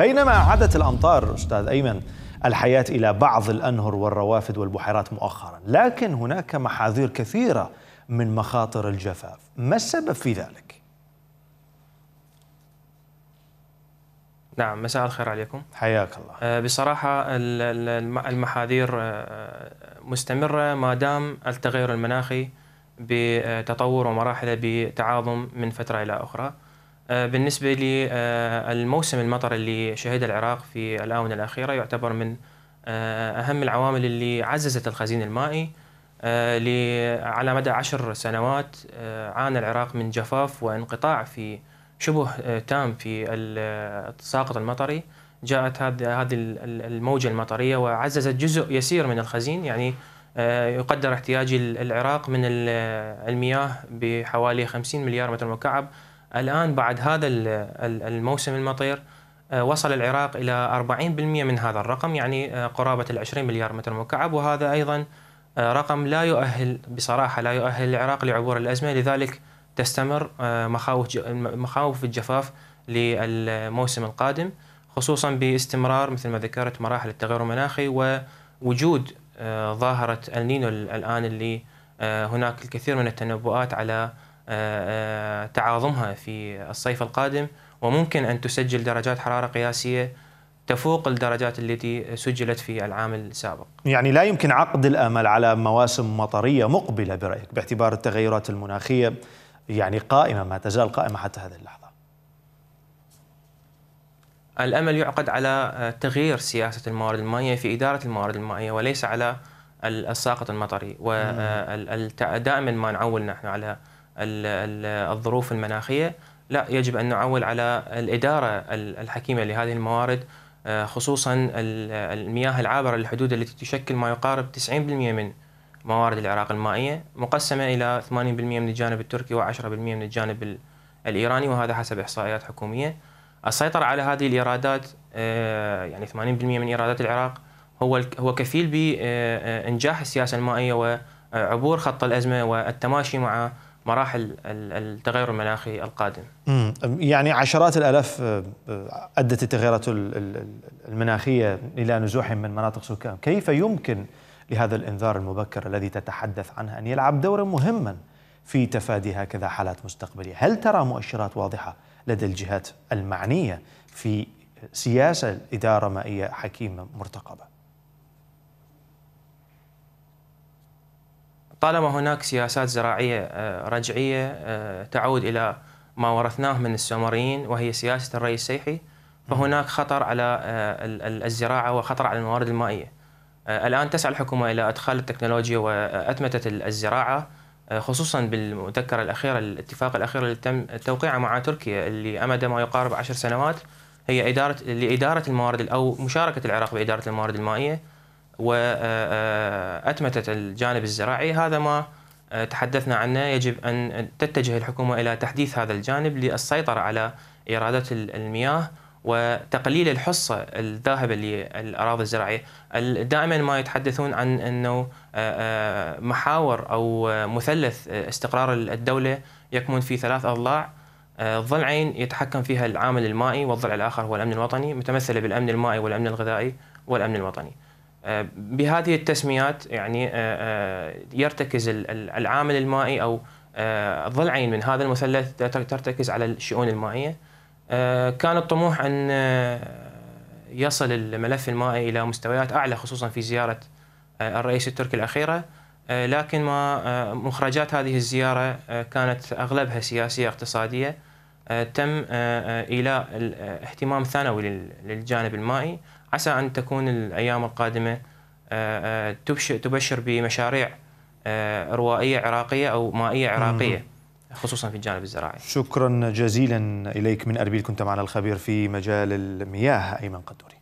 بينما عادت الأمطار أستاذ أيمن الحياة إلى بعض الأنهر والروافد والبحيرات مؤخرا لكن هناك محاذير كثيرة من مخاطر الجفاف ما السبب في ذلك؟ نعم مساء الخير عليكم حياك الله آه، بصراحة المحاذير آه، مستمرة ما دام التغير المناخي بتطور ومراحله بتعاظم من فترة إلى أخرى آه، بالنسبة للموسم آه، المطر اللي شهده العراق في الآونة الأخيرة يعتبر من آه، أهم العوامل اللي عززت الخزين المائي على مدى عشر سنوات عانى العراق من جفاف وانقطاع في شبه تام في التساقط المطري جاءت هذه الموجة المطرية وعززت جزء يسير من الخزين يعني يقدر احتياج العراق من المياه بحوالي 50 مليار متر مكعب الآن بعد هذا الموسم المطير آه، وصل العراق إلى 40% من هذا الرقم يعني آه، قرابة ال 20 مليار متر مكعب وهذا أيضا آه، رقم لا يؤهل بصراحة لا يؤهل العراق لعبور الأزمة لذلك تستمر مخاوف مخاوف الجفاف للموسم القادم خصوصا باستمرار مثل ما ذكرت مراحل التغير المناخي ووجود ظاهرة النينو الآن اللي هناك الكثير من التنبؤات على آه، آه، تعاظمها في الصيف القادم وممكن أن تسجل درجات حرارة قياسية تفوق الدرجات التي سجلت في العام السابق يعني لا يمكن عقد الأمل على مواسم مطرية مقبلة برأيك باعتبار التغيرات المناخية يعني قائمة ما تزال قائمة حتى هذه اللحظة الأمل يعقد على آه، تغيير سياسة الموارد المائية في إدارة الموارد المائية وليس على الساقط المطري ودائما ما نعول نحن على الظروف المناخية لا يجب أن نعول على الإدارة الحكيمة لهذه الموارد آه، خصوصا المياه العابرة للحدود التي تشكل ما يقارب 90% من موارد العراق المائية مقسمة إلى 80% من الجانب التركي و10% من الجانب الإيراني وهذا حسب إحصائيات حكومية السيطرة على هذه الإيرادات آه، يعني 80% من إيرادات العراق هو هو كفيل بإنجاح آه، السياسة المائية وعبور خط الأزمة والتماشي مع مراحل التغير المناخي القادم يعني عشرات الآلاف أدت التغيرات المناخية إلى نزوحهم من مناطق سكان كيف يمكن لهذا الإنذار المبكر الذي تتحدث عنه أن يلعب دورا مهما في تفادي هكذا حالات مستقبلية هل ترى مؤشرات واضحة لدى الجهات المعنية في سياسة إدارة مائية حكيمة مرتقبة طالما هناك سياسات زراعية آه، رجعية آه، تعود إلى ما ورثناه من السومريين وهي سياسة الري السيحي فهناك خطر على آه، الزراعة وخطر على الموارد المائية الآن تسعى الحكومة إلى إدخال التكنولوجيا وأتمتة الزراعة خصوصا بالمذكرة الأخيرة الاتفاق الأخير اللي تم توقيعه مع تركيا اللي امد ما يقارب عشر سنوات هي إدارة لإدارة الموارد أو مشاركة العراق بإدارة الموارد المائية وأتمتت الجانب الزراعي هذا ما آه، تحدثنا عنه يجب أن تتجه الحكومة إلى تحديث هذا الجانب للسيطرة على إيرادات المياه وتقليل الحصة الذاهبة للأراضي الزراعية دائما ما يتحدثون عن أنه آه، آه، محاور أو مثلث استقرار الدولة يكمن في ثلاث أضلاع ضلعين يتحكم فيها العامل المائي والضلع الآخر هو الأمن الوطني متمثلة بالأمن المائي والأمن الغذائي والأمن الوطني بهذه التسميات يعني آه، آه، يرتكز العامل المائي او ضلعين آه، من هذا المثلث ترتكز على الشؤون المائيه كان الطموح ان يصل الملف المائي الى مستويات اعلى خصوصا في زياره الرئيس التركي الاخيره لكن ما مخرجات هذه الزياره كانت اغلبها سياسيه اقتصاديه آه، تم إيلاء آه، آه، اهتمام ثانوي للجانب المائي عسى أن تكون الأيام القادمة تبشر بمشاريع روائية عراقية أو مائية عراقية خصوصا في الجانب الزراعي شكرا جزيلا إليك من أربيل كنت معنا الخبير في مجال المياه أيمن قدوري